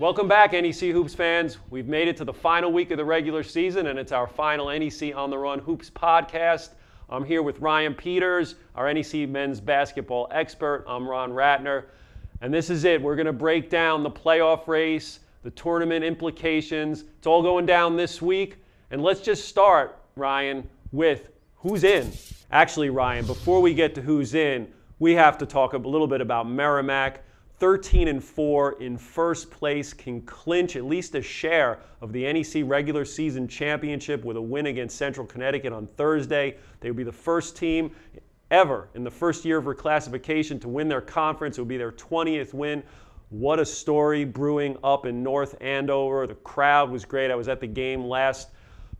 Welcome back, NEC Hoops fans. We've made it to the final week of the regular season, and it's our final NEC On the Run Hoops podcast. I'm here with Ryan Peters, our NEC men's basketball expert. I'm Ron Ratner. And this is it. We're going to break down the playoff race, the tournament implications. It's all going down this week. And let's just start, Ryan, with who's in. Actually, Ryan, before we get to who's in, we have to talk a little bit about Merrimack. 13 and 4 in first place can clinch at least a share of the NEC regular season championship with a win against Central Connecticut on Thursday. They would be the first team ever in the first year of reclassification to win their conference. It would be their 20th win. What a story brewing up in North Andover. The crowd was great. I was at the game last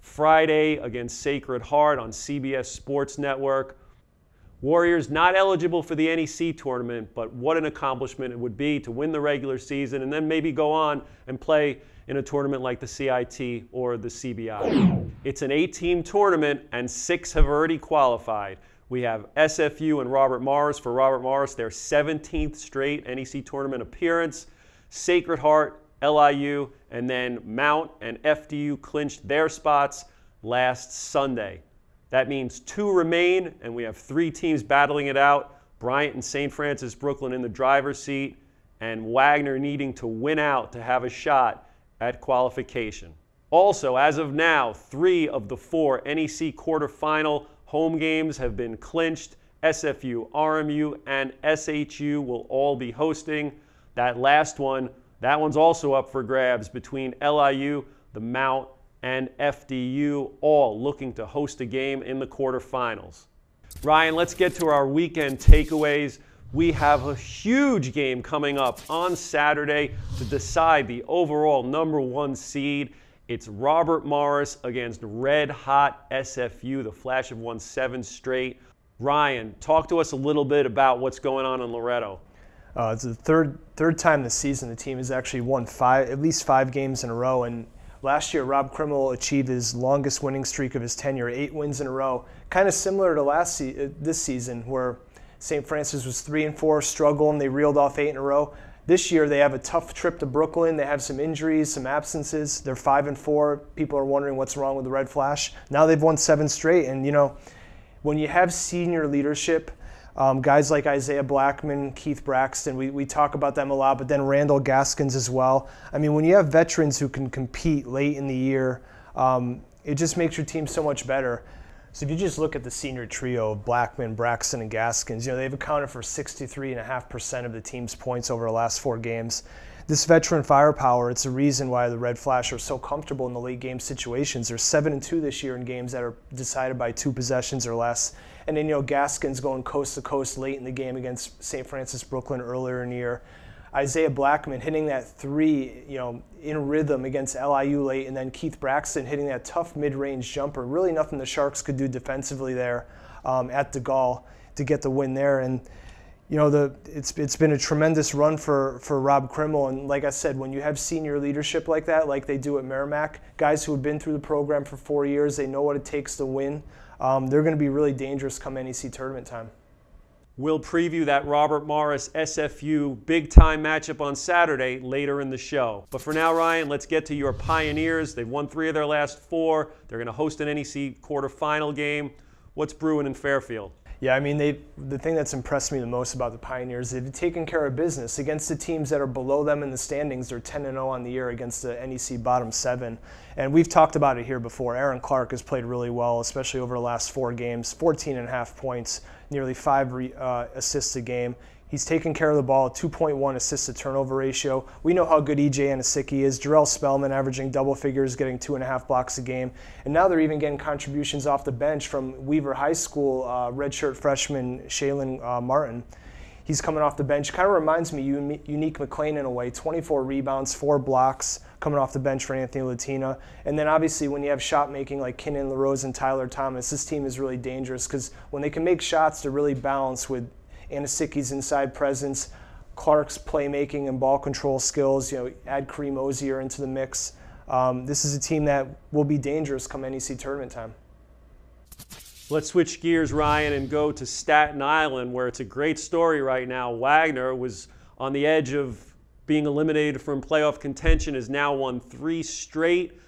Friday against Sacred Heart on CBS Sports Network. Warriors not eligible for the NEC tournament, but what an accomplishment it would be to win the regular season and then maybe go on and play in a tournament like the CIT or the CBI. It's an eight team tournament, and six have already qualified. We have SFU and Robert Morris for Robert Morris, their 17th straight NEC tournament appearance. Sacred Heart, LIU, and then Mount and FDU clinched their spots last Sunday. That means two remain, and we have three teams battling it out. Bryant and St. Francis Brooklyn in the driver's seat, and Wagner needing to win out to have a shot at qualification. Also, as of now, three of the four NEC quarterfinal home games have been clinched. SFU, RMU, and SHU will all be hosting. That last one, that one's also up for grabs between LIU, the Mount, and FDU all looking to host a game in the quarterfinals. Ryan, let's get to our weekend takeaways. We have a huge game coming up on Saturday to decide the overall number one seed. It's Robert Morris against red hot SFU, the Flash have won seven straight. Ryan, talk to us a little bit about what's going on in Loretto. Uh, it's the third third time this season the team has actually won five at least five games in a row, and Last year, Rob Krimmel achieved his longest winning streak of his tenure, eight wins in a row. Kind of similar to last se- uh, this season, where St. Francis was three and four, struggling. They reeled off eight in a row. This year, they have a tough trip to Brooklyn. They have some injuries, some absences. They're five and four. People are wondering what's wrong with the Red Flash. Now they've won seven straight, and you know, when you have senior leadership um, guys like Isaiah Blackman, Keith Braxton, we, we talk about them a lot, but then Randall Gaskins as well. I mean, when you have veterans who can compete late in the year, um, it just makes your team so much better. So if you just look at the senior trio of Blackman, Braxton, and Gaskins, you know, they've accounted for 63.5% of the team's points over the last four games. This veteran firepower, it's a reason why the Red Flash are so comfortable in the late game situations. They're 7 and 2 this year in games that are decided by two possessions or less. And then, you know, Gaskin's going coast to coast late in the game against St. Francis Brooklyn earlier in the year. Isaiah Blackman hitting that three, you know, in rhythm against LIU late, and then Keith Braxton hitting that tough mid-range jumper. Really, nothing the Sharks could do defensively there um, at DeGaulle to get the win there. And you know, the, it's, it's been a tremendous run for, for Rob Krimmel. And like I said, when you have senior leadership like that, like they do at Merrimack, guys who have been through the program for four years, they know what it takes to win. Um, they're going to be really dangerous come NEC tournament time. We'll preview that Robert Morris SFU big time matchup on Saturday later in the show. But for now, Ryan, let's get to your Pioneers. They've won three of their last four. They're going to host an NEC quarterfinal game. What's brewing in Fairfield? Yeah, I mean, the thing that's impressed me the most about the Pioneers, they've taken care of business against the teams that are below them in the standings. They're 10 and 0 on the year against the NEC bottom seven, and we've talked about it here before. Aaron Clark has played really well, especially over the last four games, 14 and a half points, nearly five re, uh, assists a game. He's taken care of the ball, 2.1 assist to turnover ratio. We know how good EJ Anasicki is. Jarrell Spellman averaging double figures, getting two and a half blocks a game. And now they're even getting contributions off the bench from Weaver High School uh, redshirt freshman Shaylin uh, Martin. He's coming off the bench. Kind of reminds me, Unique McLean in a way. 24 rebounds, four blocks coming off the bench for Anthony Latina. And then obviously when you have shot making like Kenan LaRose and Tyler Thomas, this team is really dangerous because when they can make shots, they're really balanced with Anasiki's inside presence, Clark's playmaking and ball control skills. You know, add Kareem Ozier into the mix. Um, this is a team that will be dangerous come NEC tournament time. Let's switch gears, Ryan, and go to Staten Island, where it's a great story right now. Wagner was on the edge of being eliminated from playoff contention, has now won three straight,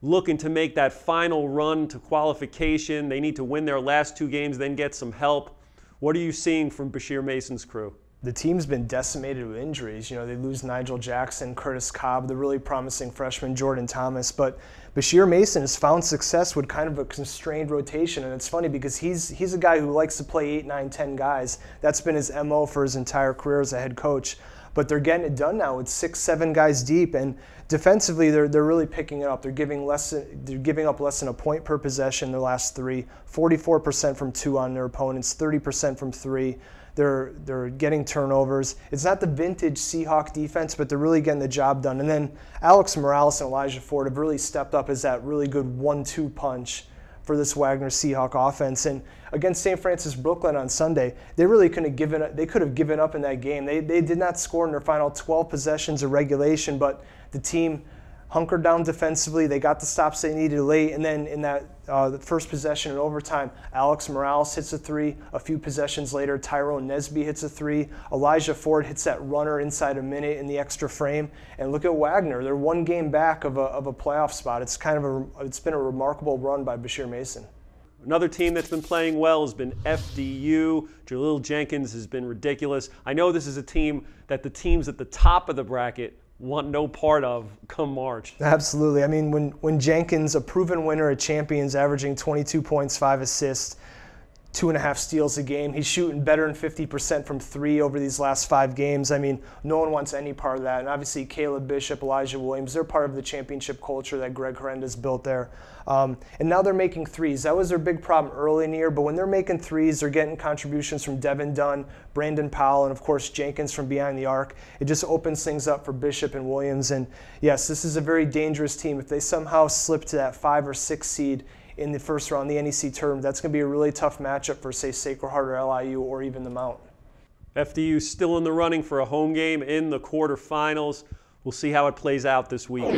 looking to make that final run to qualification. They need to win their last two games, then get some help. What are you seeing from Bashir Mason's crew? the team's been decimated with injuries. You know, they lose Nigel Jackson, Curtis Cobb, the really promising freshman Jordan Thomas, but Bashir Mason has found success with kind of a constrained rotation. And it's funny because he's he's a guy who likes to play eight, nine, ten guys. That's been his MO for his entire career as a head coach but they're getting it done now. It's six, seven guys deep, and defensively they're they're really picking it up. They're giving less they're giving up less than a point per possession their last three. 44% from two on their opponents, 30% from three. They're they're getting turnovers. It's not the vintage Seahawk defense, but they're really getting the job done. And then Alex Morales and Elijah Ford have really stepped up as that really good one-two punch for this Wagner Seahawk offense. And against St. Francis Brooklyn on Sunday, they really couldn't have given up, they could have given up in that game. They, they did not score in their final 12 possessions of regulation, but the team hunkered down defensively. They got the stops they needed late. And then in that uh, the first possession in overtime, Alex Morales hits a three. A few possessions later, Tyrone Nesby hits a three. Elijah Ford hits that runner inside a minute in the extra frame. And look at Wagner. They're one game back of a, of a playoff spot. It's kind of a, it's been a remarkable run by Bashir Mason. Another team that's been playing well has been FDU. Jalil Jenkins has been ridiculous. I know this is a team that the teams at the top of the bracket want no part of come March. Absolutely. I mean, when, when Jenkins, a proven winner at Champions, averaging 22 points, five assists, two and a half steals a game. He's shooting better than 50% from three over these last five games. I mean, no one wants any part of that. And obviously, Caleb Bishop, Elijah Williams, they're part of the championship culture that Greg Horrendez built there. Um, and now they're making threes. That was their big problem early in the year. But when they're making threes, they're getting contributions from Devin Dunn, Brandon Powell, and of course, Jenkins from behind the arc. It just opens things up for Bishop and Williams. And yes, this is a very dangerous team. If they somehow slip to that five or six seed, in the first round, the NEC term. That's going to be a really tough matchup for, say, Sacred Heart or LIU or even the Mount. FDU still in the running for a home game in the quarterfinals. We'll see how it plays out this week.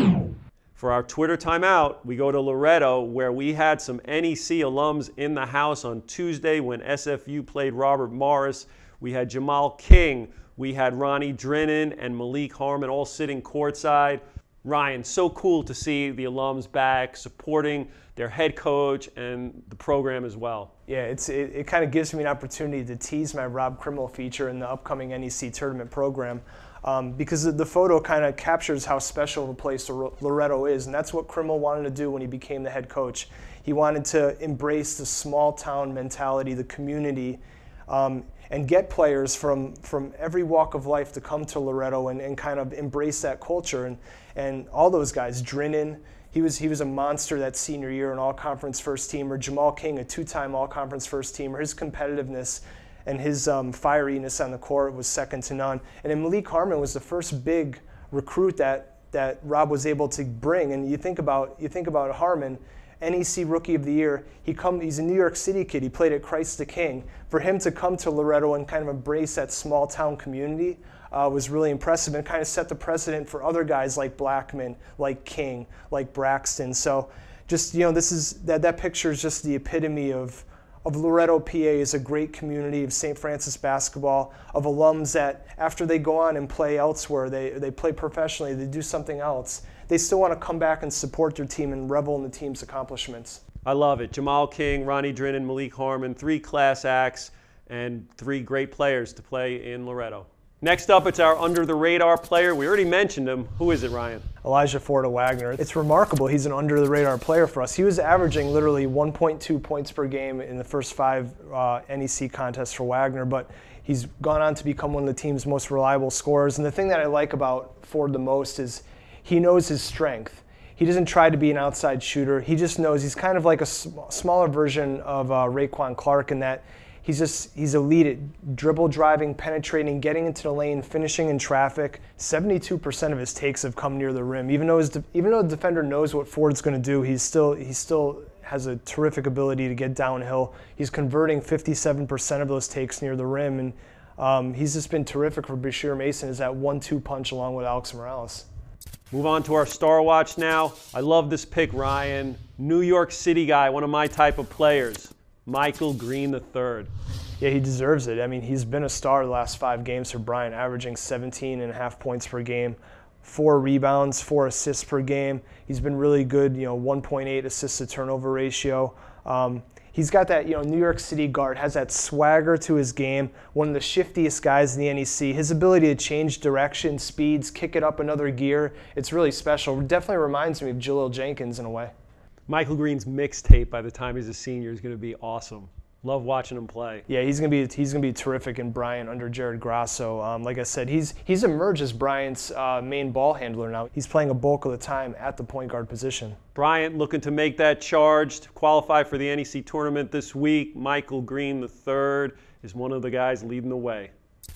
For our Twitter timeout, we go to Loretto, where we had some NEC alums in the house on Tuesday when SFU played Robert Morris. We had Jamal King, we had Ronnie Drennan and Malik Harmon all sitting courtside. Ryan, so cool to see the alums back supporting their head coach and the program as well. Yeah, it's, it, it kind of gives me an opportunity to tease my Rob Criminal feature in the upcoming NEC tournament program. Um, because the photo kind of captures how special of a place Loretto is, and that's what Criminal wanted to do when he became the head coach. He wanted to embrace the small town mentality, the community, um, and get players from, from every walk of life to come to Loretto and, and kind of embrace that culture. And, and all those guys, Drinnen, he was, he was a monster that senior year, an all conference first teamer. Jamal King, a two time all conference first teamer. His competitiveness and his um, fieriness on the court was second to none. And then Malik Harmon was the first big recruit that, that Rob was able to bring. And you think about, you think about Harmon NEC Rookie of the Year. He come, he's a New York City kid. He played at Christ the King. For him to come to Loretto and kind of embrace that small town community uh, was really impressive and kind of set the precedent for other guys like Blackman, like King, like Braxton. So just, you know, this is that, that picture is just the epitome of, of Loretto, PA is a great community of St. Francis basketball, of alums that after they go on and play elsewhere, they, they play professionally, they do something else they still want to come back and support their team and revel in the team's accomplishments. I love it. Jamal King, Ronnie Drennan, Malik Harmon, three class acts and three great players to play in Loretto. Next up, it's our under the radar player. We already mentioned him. Who is it, Ryan? Elijah Forda Wagner. It's remarkable he's an under the radar player for us. He was averaging literally 1.2 points per game in the first five uh, NEC contests for Wagner, but he's gone on to become one of the team's most reliable scorers. And the thing that I like about Ford the most is he knows his strength. He doesn't try to be an outside shooter. He just knows he's kind of like a sm- smaller version of uh, Raquan Clark in that he's just he's elite at dribble driving, penetrating, getting into the lane, finishing in traffic. 72% of his takes have come near the rim. Even though his de- even though the defender knows what Ford's going to do, he's still he still has a terrific ability to get downhill. He's converting 57% of those takes near the rim and um, he's just been terrific for Bashir Mason Is that one-two punch along with Alex Morales. Move on to our star watch now. I love this pick, Ryan. New York City guy, one of my type of players, Michael Green III. Yeah, he deserves it. I mean, he's been a star the last five games for Brian, averaging 17 and a half points per game, four rebounds, four assists per game. He's been really good, you know, 1.8 assist to turnover ratio. Um, He's got that, you know, New York City guard, has that swagger to his game, one of the shiftiest guys in the NEC. His ability to change direction, speeds, kick it up another gear, it's really special. Definitely reminds me of Jalil Jenkins in a way. Michael Green's mixtape by the time he's a senior is going to be awesome. Love watching him play. Yeah, he's gonna be he's gonna be terrific in Bryant under Jared Grasso. Um, like I said, he's he's emerged as Bryant's uh, main ball handler now. He's playing a bulk of the time at the point guard position. Bryant looking to make that charge to qualify for the NEC tournament this week. Michael Green the third is one of the guys leading the way.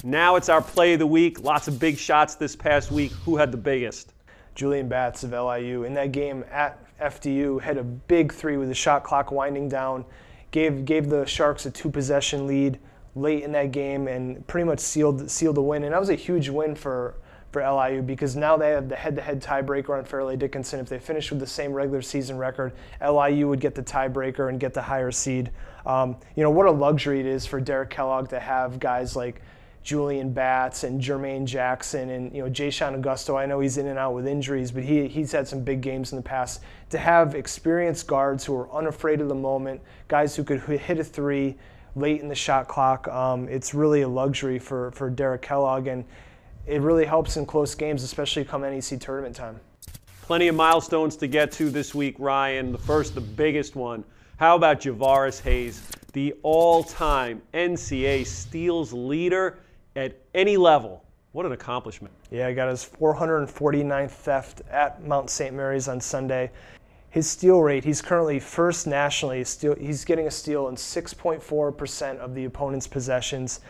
Now it's our play of the week. Lots of big shots this past week. Who had the biggest? Julian Batts of LIU in that game at FDU had a big three with the shot clock winding down gave gave the Sharks a two possession lead late in that game and pretty much sealed sealed the win. And that was a huge win for for LIU because now they have the head-to-head tiebreaker on Fairleigh Dickinson. If they finish with the same regular season record, LIU would get the tiebreaker and get the higher seed. Um, you know what a luxury it is for Derek Kellogg to have guys like Julian Batts and Jermaine Jackson and you know Jay Sean Augusto. I know he's in and out with injuries, but he he's had some big games in the past. To have experienced guards who are unafraid of the moment, guys who could hit a three late in the shot clock, um, it's really a luxury for for Derek Kellogg, and it really helps in close games, especially come NEC tournament time. Plenty of milestones to get to this week, Ryan. The first, the biggest one. How about Javaris Hayes, the all-time NCAA steals leader? at any level. What an accomplishment. Yeah, he got his 449th theft at Mount St. Mary's on Sunday. His steal rate, he's currently first nationally. he's getting a steal in 6.4% of the opponent's possessions.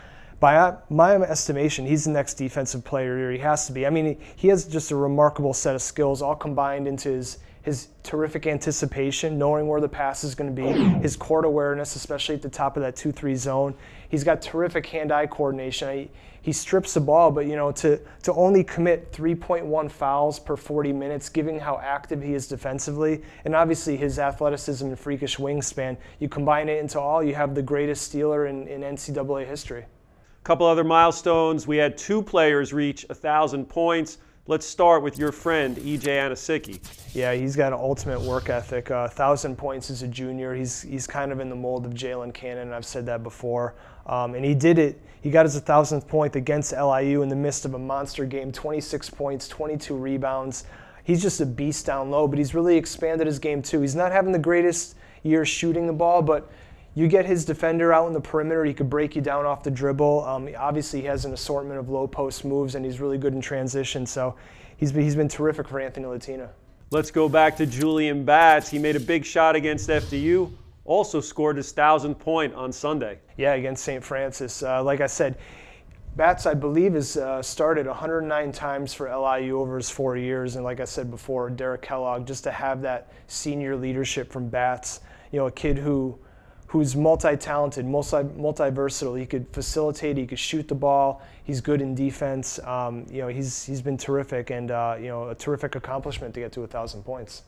By my estimation, he's the next defensive player. here. He has to be. I mean, he has just a remarkable set of skills all combined into his his terrific anticipation, knowing where the pass is going to be, his court awareness, especially at the top of that 2-3 zone. He's got terrific hand-eye coordination. He, he strips the ball, but you know, to, to only commit 3.1 fouls per 40 minutes, given how active he is defensively, and obviously his athleticism and freakish wingspan, you combine it into all, you have the greatest stealer in, in NCAA history. A couple other milestones. We had two players reach 1,000 points. Let's start with your friend, EJ Anasicki. Yeah, he's got an ultimate work ethic. Uh, thousand points as a junior. He's, he's kind of in the mold of Jalen Cannon, I've said that before. Um, and he did it. He got his 1,000th point against LIU in the midst of a monster game 26 points, 22 rebounds. He's just a beast down low, but he's really expanded his game too. He's not having the greatest year shooting the ball, but you get his defender out in the perimeter, he could break you down off the dribble. Um, obviously, he has an assortment of low post moves, and he's really good in transition. So he's been, he's been terrific for Anthony Latina. Let's go back to Julian Batts. He made a big shot against FDU, also scored his thousand point on Sunday. Yeah, against St. Francis. Uh, like I said, Bats, I believe, has uh, started 109 times for LIU over his four years. And like I said before, Derek Kellogg, just to have that senior leadership from Bats, you know, a kid who who's multi-talented, multi multi-versatile. He could facilitate. He could shoot the ball. He's good in defense. Um, you know, he's he's been terrific, and uh, you know, a terrific accomplishment to get to a thousand points.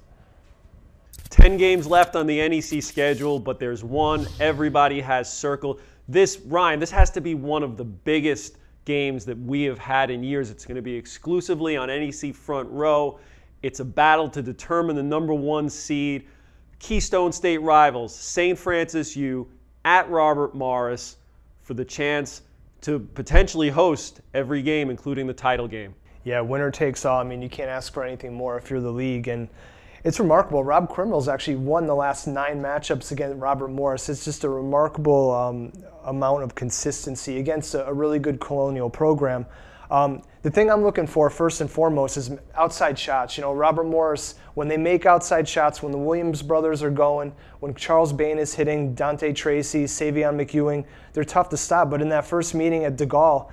10 games left on the NEC schedule, but there's one everybody has circled. This, Ryan, this has to be one of the biggest games that we have had in years. It's going to be exclusively on NEC front row. It's a battle to determine the number one seed. Keystone State rivals, St. Francis U at Robert Morris for the chance to potentially host every game, including the title game. Yeah, winner takes all. I mean, you can't ask for anything more if you're the league. And it's remarkable. Rob Criminals actually won the last nine matchups against Robert Morris. It's just a remarkable um, amount of consistency against a, a really good colonial program. Um, the thing I'm looking for first and foremost is outside shots. You know, Robert Morris, when they make outside shots, when the Williams brothers are going, when Charles Bain is hitting, Dante Tracy, Savion McEwing, they're tough to stop. But in that first meeting at DeGaulle,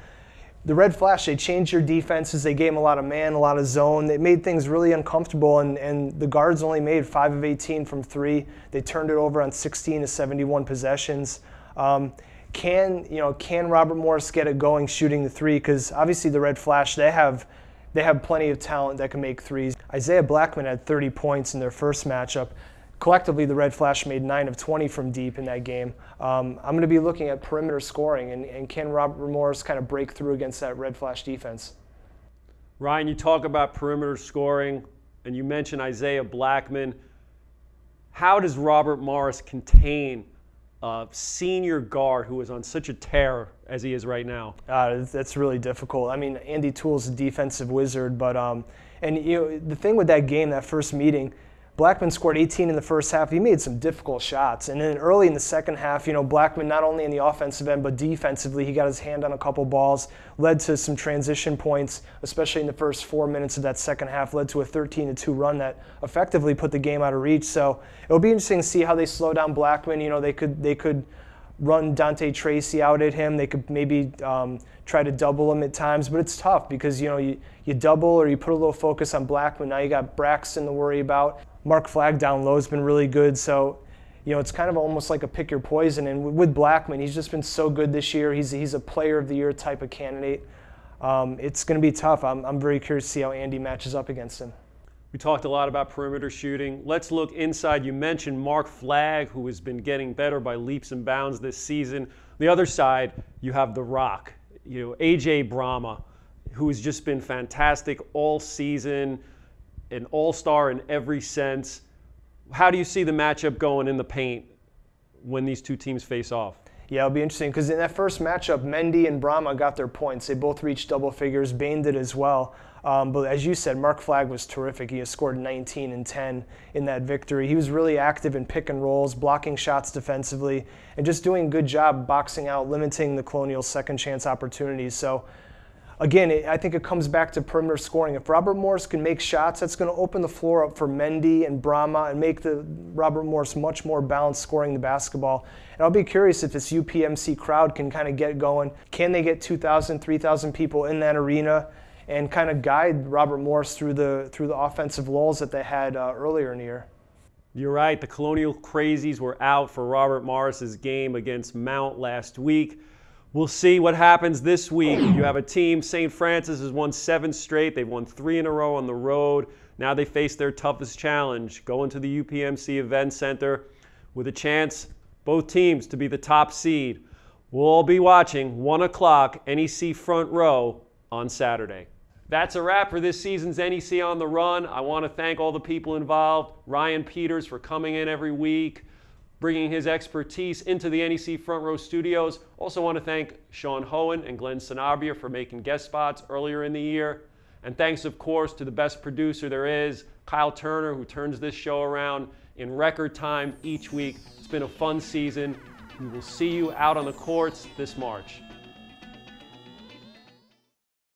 the red flash, they changed your defenses. They gave a lot of man, a lot of zone. They made things really uncomfortable, and, and the guards only made 5 of 18 from 3. They turned it over on 16 to 71 possessions. Um, can you know? Can Robert Morris get it going shooting the three? Because obviously the Red Flash they have they have plenty of talent that can make threes. Isaiah Blackman had 30 points in their first matchup. Collectively, the Red Flash made 9 of 20 from deep in that game. Um, I'm going to be looking at perimeter scoring, and, and can Robert Morris kind of break through against that Red Flash defense? Ryan, you talk about perimeter scoring, and you mentioned Isaiah Blackman. How does Robert Morris contain uh, senior guard who is on such a tear as he is right now? Uh, that's really difficult. I mean, Andy Toole's a defensive wizard, but um, and you know, the thing with that game, that first meeting, Blackman scored 18 in the first half. He made some difficult shots. And then early in the second half, you know, Blackman not only in the offensive end, but defensively, he got his hand on a couple balls, led to some transition points, especially in the first four minutes of that second half, led to a 13 2 run that effectively put the game out of reach. So it'll be interesting to see how they slow down Blackman. You know, they could, they could, run Dante Tracy out at him. They could maybe um, try to double him at times, but it's tough because you know you, you double or you put a little focus on Blackman. Now you got Braxton to worry about. Mark Flag down low has been really good. So, you know, it's kind of almost like a pick your poison. And with Blackman, he's just been so good this year. He's, he's a player of the year type of candidate. Um, it's going to be tough. I'm, I'm very curious to see how Andy matches up against him. We talked a lot about perimeter shooting. Let's look inside. You mentioned Mark Flagg, who has been getting better by leaps and bounds this season. The other side, you have The Rock, you know, AJ Brahma, who has just been fantastic all season an all star in every sense. How do you see the matchup going in the paint when these two teams face off? Yeah, it'll be interesting because in that first matchup, Mendy and Brahma got their points. They both reached double figures. Bain did as well. Um, but as you said, Mark Flagg was terrific. He scored 19 and 10 in that victory. He was really active in pick and rolls, blocking shots defensively, and just doing a good job boxing out, limiting the Colonials' second chance opportunities. So again, it, I think it comes back to perimeter scoring. If Robert Morris can make shots, that's going to open the floor up for Mendy and Brahma and make the Robert Morris much more balanced scoring the basketball. And I'll be curious if this UPMC crowd can kind of get going. Can they get 2,000, 3,000 people in that arena? and kind of guide Robert Morris through the through the offensive lulls that they had uh, earlier in the year. You're right. The Colonial Crazies were out for Robert Morris's game against Mount last week. We'll see what happens this week. You have a team, St. Francis has won seven straight. They've won three in a row on the road. Now they face their toughest challenge going to the UPMC Event Center with a chance, both teams, to be the top seed. We'll all be watching 1 o'clock NEC Front Row on Saturday. That's a wrap for this season's NEC on the Run. I want to thank all the people involved Ryan Peters for coming in every week, bringing his expertise into the NEC Front Row Studios. Also want to thank Sean Hohen and Glenn Sanabria for making guest spots earlier in the year. And thanks, of course, to the best producer there is, Kyle Turner, who turns this show around in record time each week. It's been a fun season. We will see you out on the courts this March.